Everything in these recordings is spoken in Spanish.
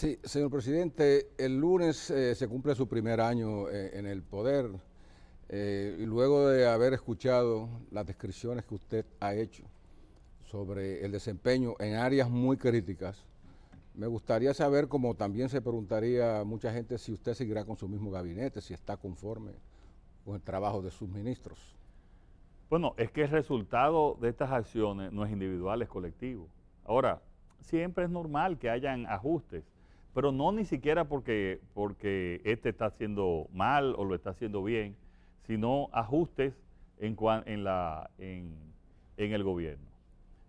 Sí, señor presidente, el lunes eh, se cumple su primer año eh, en el poder eh, y luego de haber escuchado las descripciones que usted ha hecho sobre el desempeño en áreas muy críticas, me gustaría saber, como también se preguntaría mucha gente, si usted seguirá con su mismo gabinete, si está conforme con el trabajo de sus ministros. Bueno, es que el resultado de estas acciones no es individual, es colectivo. Ahora, siempre es normal que hayan ajustes pero no ni siquiera porque, porque este está haciendo mal o lo está haciendo bien, sino ajustes en, el gobierno.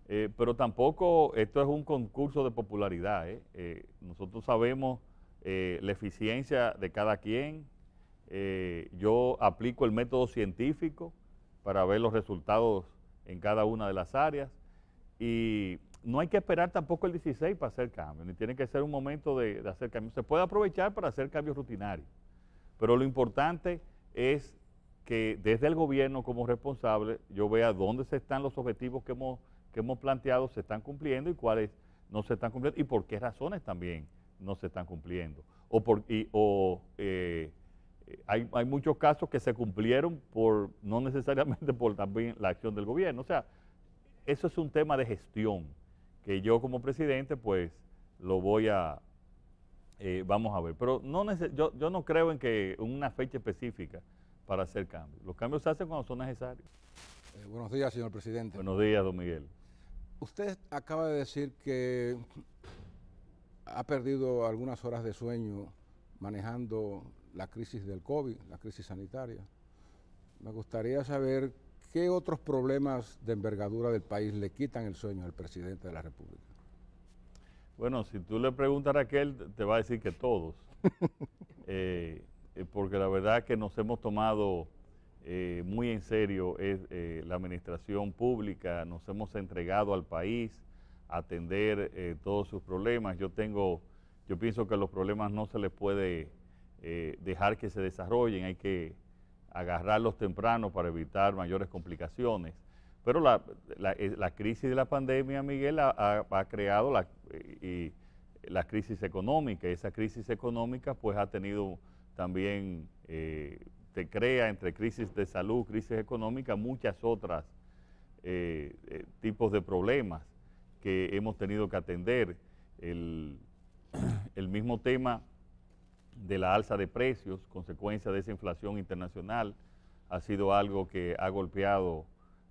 Eh, pero tampoco esto es un concurso de popularidad. Eh. Eh, nosotros sabemos la eficiencia de cada quien. yo aplico el método científico para ver los resultados en cada una de las áreas. Y no hay que esperar tampoco el 16 para hacer cambios, ni tiene que ser un momento de, hacer cambios. Se puede aprovechar para hacer cambios rutinarios, pero lo importante es que desde el gobierno como responsable yo vea dónde se están los objetivos que hemos, que hemos planteado, se están cumpliendo y cuáles no se están cumpliendo y por qué razones también no se están cumpliendo. O, por, eh, eh, hay, hay, muchos casos que se cumplieron por no necesariamente por también la acción del gobierno. O sea, eso es un tema de gestión que yo como presidente pues lo voy a, eh, vamos a ver. Pero no yo, yo no creo en que una fecha específica para hacer cambios. Los cambios se hacen cuando son necesarios. Eh, buenos días, señor presidente. Buenos días, don Miguel. Usted acaba de decir que ha perdido algunas horas de sueño manejando la crisis del COVID, la crisis sanitaria. Me gustaría saber ¿Qué otros problemas de envergadura del país le quitan el sueño al presidente de la República? Bueno, si tú le preguntas a Raquel, te va a decir que todos. Eh, eh, porque la verdad que nos hemos tomado eh, muy en serio la administración pública, nos hemos entregado al país a atender todos sus problemas. Yo tengo, yo pienso que los problemas no se les puede dejar que se desarrollen, hay que agarrarlos temprano para evitar mayores complicaciones. Pero la, eh, crisis de la pandemia, Miguel, ha, creado la, y, la crisis económica. Y esa crisis económica pues ha tenido también, eh, te crea entre crisis de salud, crisis económica, muchas otras eh, tipos de problemas que hemos tenido que atender. El, el mismo tema de la alza de precios, consecuencia de esa inflación internacional, ha sido algo que ha golpeado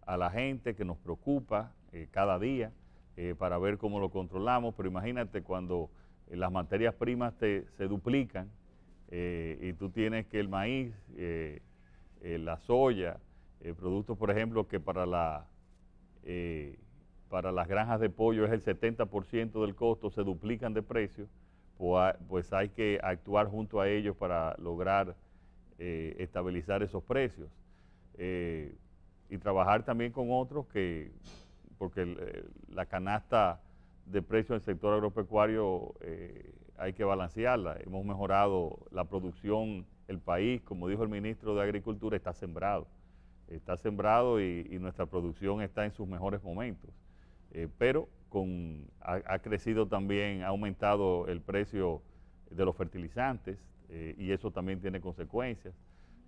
a la gente, que nos preocupa eh, cada día eh, para ver cómo lo controlamos, pero imagínate cuando eh, las materias primas te, se duplican y tú tienes que el maíz, la soya, productos, por ejemplo, que para, la, para las granjas de pollo es el 70% del costo, se duplican de precio pues, pues hay que actuar junto a ellos para lograr eh, estabilizar esos precios. Eh, y trabajar también con otros que, porque eh, la canasta de precios del sector agropecuario hay que balancearla. Hemos mejorado la producción, el país, como dijo el ministro de Agricultura, está sembrado. Está sembrado y, y nuestra producción está en sus mejores momentos. pero con, ha, crecido también, ha aumentado el precio de los fertilizantes eh, y eso también tiene consecuencias.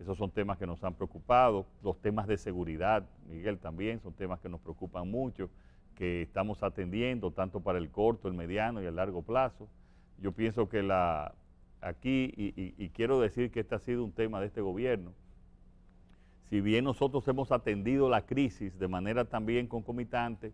Esos son temas que nos han preocupado. Los temas de seguridad, Miguel, también son temas que nos preocupan mucho, que estamos atendiendo tanto para el corto, el mediano y el largo plazo. Yo pienso que la, aquí, y, y quiero decir que este ha sido un tema de este gobierno, si bien nosotros hemos atendido la crisis de manera también concomitante,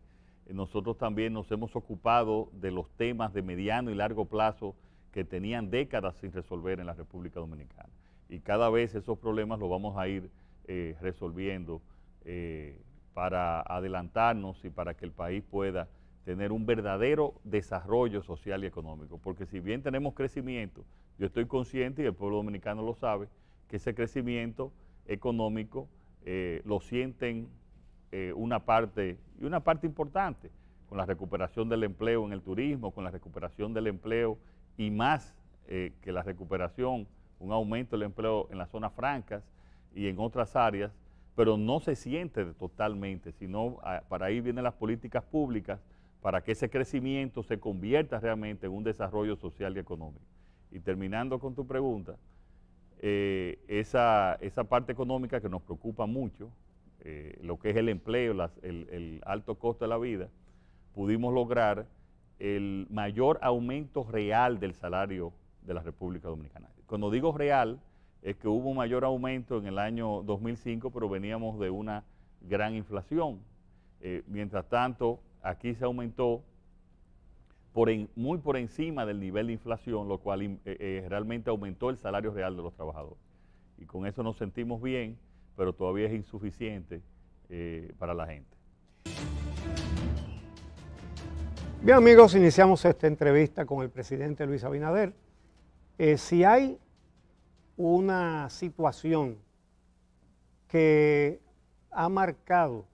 eh, nosotros también nos hemos ocupado de los temas de mediano y largo plazo que tenían décadas sin resolver en la República Dominicana. Y cada vez esos problemas los vamos a ir eh, resolviendo eh, para adelantarnos y para que el país pueda tener un verdadero desarrollo social y económico. Porque si bien tenemos crecimiento, yo estoy consciente y el pueblo dominicano lo sabe, que ese crecimiento económico lo sienten eh, una parte, y una parte importante, con la recuperación del empleo en el turismo, con la recuperación del empleo y más eh, que la recuperación, un aumento del empleo en las zonas francas y en otras áreas, pero no se siente totalmente, sino ah, para ahí vienen las políticas públicas para que ese crecimiento se convierta realmente en un desarrollo social y económico. Y terminando con tu pregunta, eh, esa, esa parte económica que nos preocupa mucho, eh, lo que es el empleo, el, alto costo de la vida, pudimos lograr el mayor aumento real del salario de la República Dominicana. Cuando digo real, es que hubo un mayor aumento en el año 2005, pero veníamos de una gran inflación. Eh, mientras tanto, aquí se aumentó muy por encima del nivel de inflación, lo cual eh, realmente aumentó el salario real de los trabajadores. Y con eso nos sentimos bien pero todavía es insuficiente eh, para la gente. Bien amigos, iniciamos esta entrevista con el presidente Luis Abinader. Eh, si hay una situación que ha marcado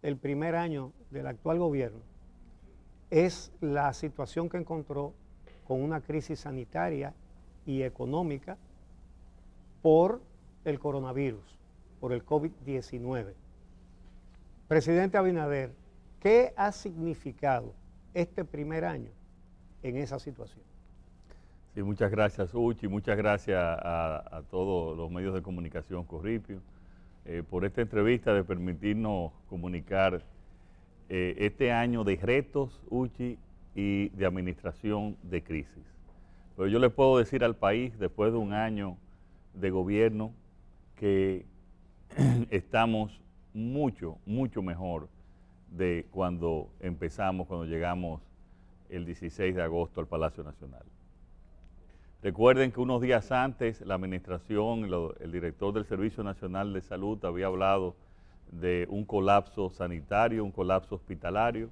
el primer año del actual gobierno, es la situación que encontró con una crisis sanitaria y económica por el coronavirus por el COVID-19. Presidente Abinader, ¿qué ha significado este primer año en esa situación? Sí, muchas gracias, Uchi, muchas gracias a, todos los medios de comunicación, Corripio, eh, por esta entrevista, de permitirnos comunicar eh, este año de retos, Uchi, y de administración de crisis. Pero yo le puedo decir al país, después de un año de gobierno, que estamos mucho, mucho mejor de cuando empezamos, cuando llegamos el 16 de agosto al Palacio Nacional. Recuerden que unos días antes la administración, el director del Servicio Nacional de Salud había hablado de un colapso sanitario, un colapso hospitalario.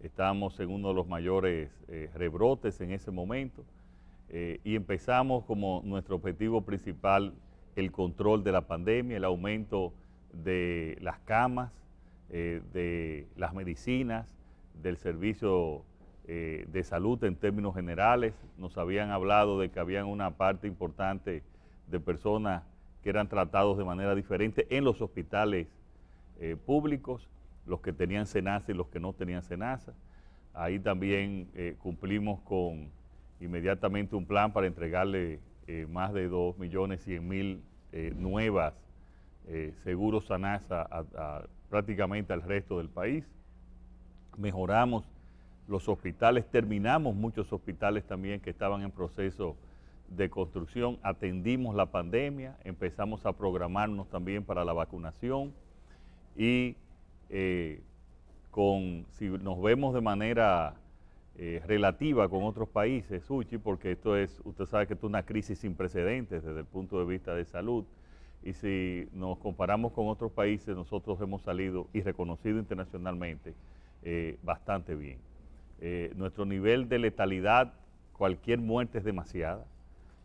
Estábamos en uno de los mayores eh, rebrotes en ese momento eh, y empezamos como nuestro objetivo principal el control de la pandemia, el aumento de las camas, eh, de las medicinas, del servicio eh, de salud en términos generales. Nos habían hablado de que había una parte importante de personas que eran tratados de manera diferente en los hospitales eh, públicos, los que tenían cenaza y los que no tenían cenaza. Ahí también cumplimos con inmediatamente un plan para entregarle eh, más de 2 millones 100 mil eh, nuevas eh, seguros sanas a, prácticamente al resto del país. Mejoramos los hospitales, terminamos muchos hospitales también que estaban en proceso de construcción, atendimos la pandemia, empezamos a programarnos también para la vacunación y con, si nos vemos de manera eh, relativa con otros países, Uchi, porque esto es, usted sabe que esto es una crisis sin precedentes desde el punto de vista de salud. Y si nos comparamos con otros países, nosotros hemos salido y reconocido internacionalmente eh, bastante bien. Eh, nuestro nivel de letalidad, cualquier muerte es demasiada,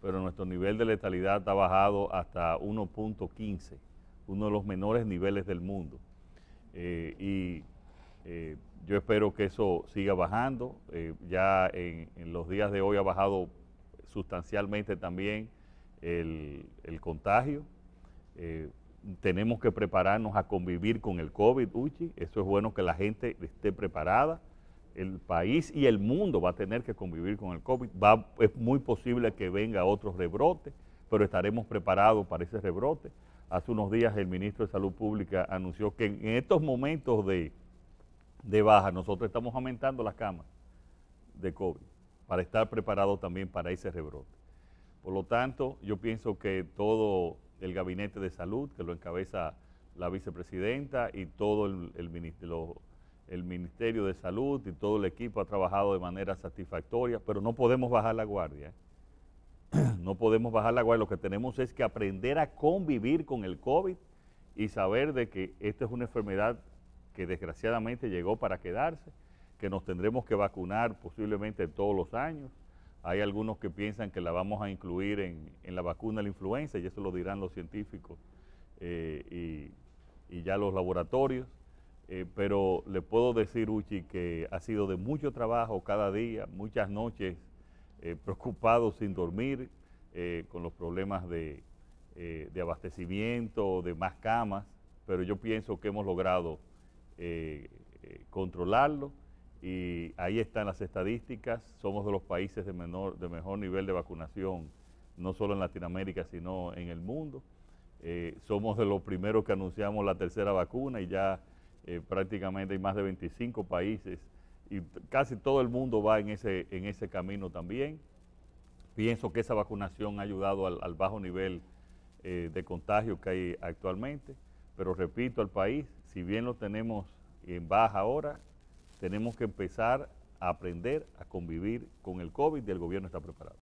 pero nuestro nivel de letalidad ha bajado hasta 1.15, uno de los menores niveles del mundo. y yo espero que eso siga bajando. Eh, ya en, los días de hoy ha bajado sustancialmente también el, contagio. Eh, tenemos que prepararnos a convivir con el COVID, Uchi. Eso es bueno que la gente esté preparada. El país y el mundo va a tener que convivir con el COVID. Va, es muy posible que venga otro rebrote, pero estaremos preparados para ese rebrote. Hace unos días el ministro de Salud Pública anunció que en estos momentos de de baja. Nosotros estamos aumentando las camas de COVID para estar preparados también para ese rebrote. Por lo tanto, yo pienso que todo el gabinete de salud, que lo encabeza la vicepresidenta y todo el, el Ministerio de Salud y todo el equipo ha trabajado de manera satisfactoria, pero no podemos bajar la guardia. ¿eh? No podemos bajar la guardia. Lo que tenemos es que aprender a convivir con el COVID y saber de que esta es una enfermedad que desgraciadamente llegó para quedarse, que nos tendremos que vacunar posiblemente todos los años. Hay algunos que piensan que la vamos a incluir en, la vacuna de la influenza, y eso lo dirán los científicos eh, y, ya los laboratorios. Eh, pero le puedo decir, Uchi, que ha sido de mucho trabajo cada día, muchas noches eh, preocupados sin dormir, con los problemas de abastecimiento, de más camas, pero yo pienso que hemos logrado eh, eh, controlarlo y ahí están las estadísticas, somos de los países de, menor, de mejor nivel de vacunación, no solo en Latinoamérica, sino en el mundo. Eh, somos de los primeros que anunciamos la tercera vacuna y ya prácticamente hay más de 25 países y casi todo el mundo va en ese, en ese camino también. Pienso que esa vacunación ha ayudado al, bajo nivel de contagio que hay actualmente, pero repito, al país si bien lo tenemos en baja ahora, tenemos que empezar a aprender a convivir con el COVID y el gobierno está preparado.